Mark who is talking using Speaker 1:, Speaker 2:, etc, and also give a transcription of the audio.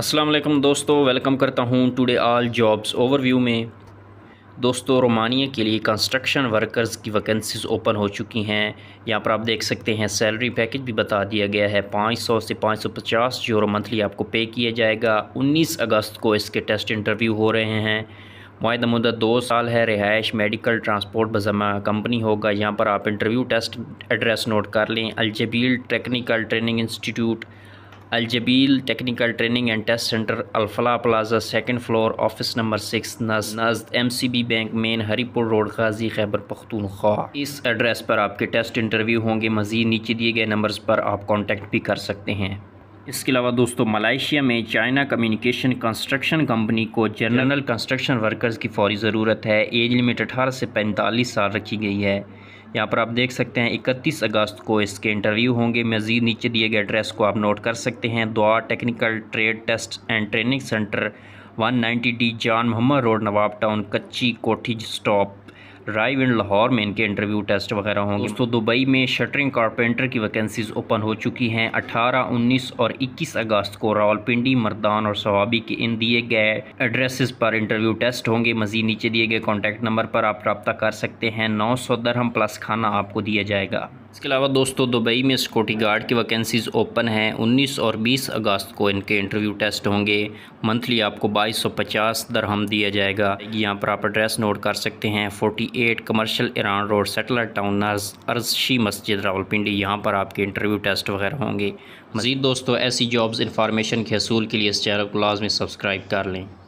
Speaker 1: असलम दोस्तों वेलकम करता हूँ टुडे आल जॉब्स ओवरव्यू में दोस्तों रोमानिया के लिए कंस्ट्रक्शन वर्कर्स की वैकेंसीज ओपन हो चुकी हैं यहाँ पर आप देख सकते हैं सैलरी पैकेज भी बता दिया गया है 500 से 550 यूरो मंथली आपको पे किया जाएगा 19 अगस्त को इसके टेस्ट इंटरव्यू हो रहे हैं वायद मुदत दो साल है रिहाइश मेडिकल ट्रांसपोर्ट बजमा कंपनी होगा यहाँ पर आप इंटरव्यू टेस्ट एड्रेस नोट कर लें Aljabeel technical training institute Aljabeel technical training and test centre Alfalah plaza second floor office number six नज नज M C B bank main Haripur road Ghazi Khyber Pakhtunkhwa इस एड्रेस पर आपके टेस्ट इंटरव्यू होंगे मज़ीद नीचे दिए गए नंबर पर आप कॉन्टेक्ट भी कर सकते हैं इसके अलावा दोस्तों मलाइशिया में चाइना कम्युनिकेशन कंस्ट्रक्शन कंपनी को जनरल कंस्ट्रक्शन वर्कर्स की फौरी ज़रूरत है एज लिमिट अठारह से पैंतालीस साल रखी गई है यहाँ पर आप देख सकते हैं 31 अगस्त को इसके इंटरव्यू होंगे मज़ीद नीचे दिए गए एड्रेस को आप नोट कर सकते हैं दुआ technical trade test and training centre 190 D Jan Mohammad road Nawab town कच्ची कोठी स्टॉप ड्राइव इन लाहौर में इनके इंटरव्यू टेस्ट वगैरह होंगे दोस्तों दुबई में शटरिंग कारपेंटर की वैकेंसीज़ ओपन हो चुकी हैं 18, 19 और 21 अगस्त को रावलपिंडी मर्दान और सवाबी के इन दिए गए एड्रेसेस पर इंटरव्यू टेस्ट होंगे मजीद नीचे दिए गए कॉन्टैक्ट नंबर पर आप रबता कर सकते हैं नौ सौ दरहम प्लस खाना आपको दिया जाएगा इसके अलावा दोस्तों दुबई में सिक्योरिटी गार्ड की वैकेंसीज़ ओपन हैं 19 और 20 अगस्त को इनके इंटरव्यू टेस्ट होंगे मंथली आपको 2250 दरहम दिया जाएगा यहाँ पर आप एड्रेस नोट कर सकते हैं 48 commercial Iran road settler town नर्स अर्जशी मस्जिद रावलपिंडी यहाँ पर आपके इंटरव्यू टेस्ट वगैरह होंगे मज़ीद दोस्तों ऐसी जॉब्स इन्फॉर्मेशन के हसूल के लिए इस चैनल को लाजमी सब्सक्राइब कर लें